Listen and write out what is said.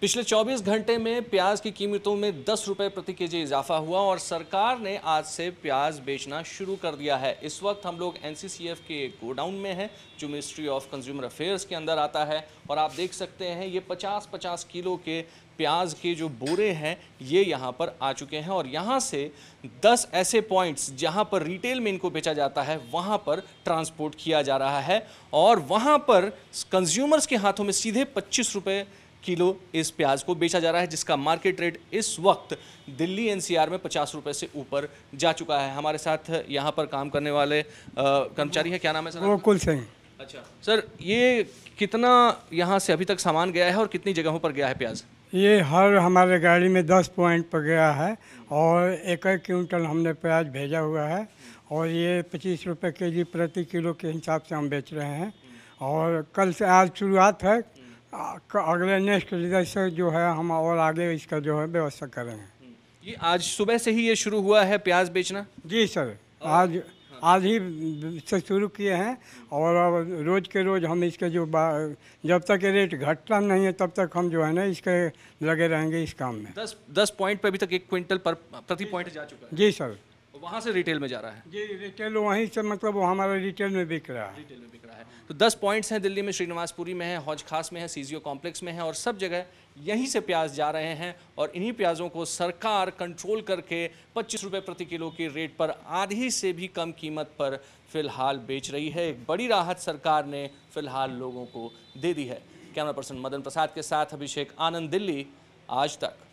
पिछले 24 घंटे में प्याज की कीमतों में दस रुपये प्रति केजी इजाफा हुआ और सरकार ने आज से प्याज बेचना शुरू कर दिया है इस वक्त हम लोग एन के गोडाउन में हैं जो मिनिस्ट्री ऑफ कंज्यूमर अफेयर्स के अंदर आता है और आप देख सकते हैं ये 50-50 किलो के प्याज के जो बोरे हैं ये यहाँ पर आ चुके हैं और यहाँ से दस ऐसे पॉइंट्स जहाँ पर रिटेल में इनको बेचा जाता है वहाँ पर ट्रांसपोर्ट किया जा रहा है और वहाँ पर कंज्यूमर्स के हाथों में सीधे पच्चीस रुपये किलो इस प्याज को बेचा जा रहा है जिसका मार्केट रेट इस वक्त दिल्ली एनसीआर में पचास रुपये से ऊपर जा चुका है हमारे साथ यहाँ पर काम करने वाले कर्मचारी है क्या नाम है सर कुल सिंह अच्छा सर ये कितना यहाँ से अभी तक सामान गया है और कितनी जगहों पर गया है प्याज ये हर हमारे गाड़ी में दस पॉइंट पर गया है और एक क्विंटल हमने प्याज भेजा हुआ है और ये पच्चीस रुपये के जी प्रति किलो के हिसाब से हम बेच रहे हैं और कल से आज शुरुआत है अगले नेक्स्ट लीडर से जो है हम और आगे इसका जो है व्यवस्था करेंगे ये आज सुबह से ही ये शुरू हुआ है प्याज बेचना जी सर आज आज ही से शुरू किए हैं और अब रोज़ के रोज़ हम इसके जो जब तक ये रेट घटता नहीं है तब तक हम जो है ना इसके लगे रहेंगे इस काम में दस दस पॉइंट पर अभी तक एक क्विंटल पर प्रति पॉइंट जा चुका है जी सर तो वहाँ से रिटेल में जा रहा है जी रिटेल वहीं से मतलब वो हमारा रिटेल में बिक रहा है रिटेल में बिक रहा है तो दस पॉइंट्स हैं दिल्ली में श्रीनिवासपुरी में है हौज खास में है सीजीओ कॉम्प्लेक्स में है और सब जगह यहीं से प्याज जा रहे हैं और इन्हीं प्याजों को सरकार कंट्रोल करके पच्चीस रुपये प्रति किलो के रेट पर आधी से भी कम कीमत पर फिलहाल बेच रही है एक बड़ी राहत सरकार ने फिलहाल लोगों को दे दी है कैमरा पर्सन मदन प्रसाद के साथ अभिषेक आनंद दिल्ली आज तक